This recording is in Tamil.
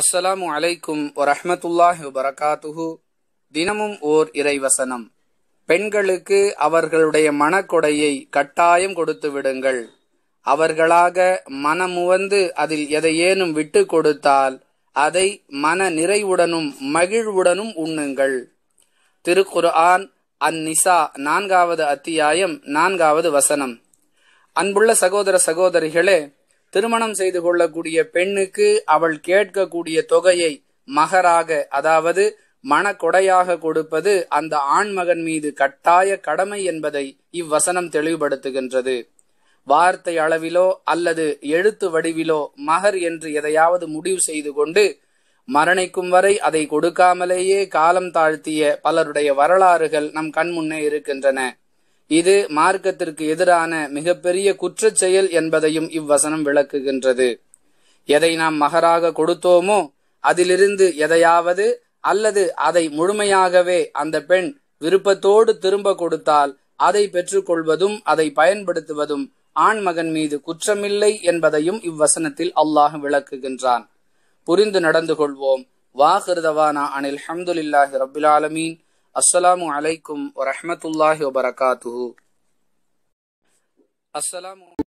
அஸ்ஸலாமு அலைக்கும் வரஹமத்துல்லாஹி வரகாத்துஹு தினமும் ஓர் இறைவசனம் பெண்களுக்கு அவர்களுடைய மனக்கொடையை கட்டாயம் கொடுத்து விடுங்கள் அவர்களாக மனமுவந்து அதில் எதையேனும் விட்டு கொடுத்தால் அதை மன நிறைவுடனும் மகிழ்வுடனும் உண்ணுங்கள் திருக்குர்ஆன் அந்நிசா நான்காவது அத்தியாயம் நான்காவது வசனம் அன்புள்ள சகோதர சகோதரிகளே திருமணம் செய்து கொள்ளக்கூடிய பெண்ணுக்கு அவள் கேட்கக்கூடிய தொகையை மகராக அதாவது மனக்கொடையாக கொடுப்பது அந்த ஆண்மகன் மீது கட்டாய கடமை என்பதை இவ்வசனம் தெளிவுபடுத்துகின்றது வார்த்தை அளவிலோ அல்லது எழுத்து வடிவிலோ மகர் என்று எதையாவது முடிவு செய்து கொண்டு மரணிக்கும் வரை அதை கொடுக்காமலேயே காலம் தாழ்த்திய பலருடைய வரலாறுகள் நம் கண்முன்னே இருக்கின்றன இது மார்க்கத்திற்கு எதிரான மிகப்பெரிய குற்ற செயல் என்பதையும் இவ்வசனம் விளக்குகின்றது எதை நாம் மகராக கொடுத்தோமோ அதிலிருந்து எதையாவது அல்லது அதை முழுமையாகவே அந்த பெண் விருப்பத்தோடு திரும்ப கொடுத்தால் அதை பெற்றுக்கொள்வதும் அதை பயன்படுத்துவதும் ஆண்மகன் மீது குற்றமில்லை என்பதையும் இவ்வசனத்தில் அல்லாஹ் விளக்குகின்றான் புரிந்து நடந்து கொள்வோம் வாஹிருதவானா அனில் ஹம்துலில்லாஹி ரபுல் ஆலமீன் السلام عليكم ورحمة الله وبركاته السلام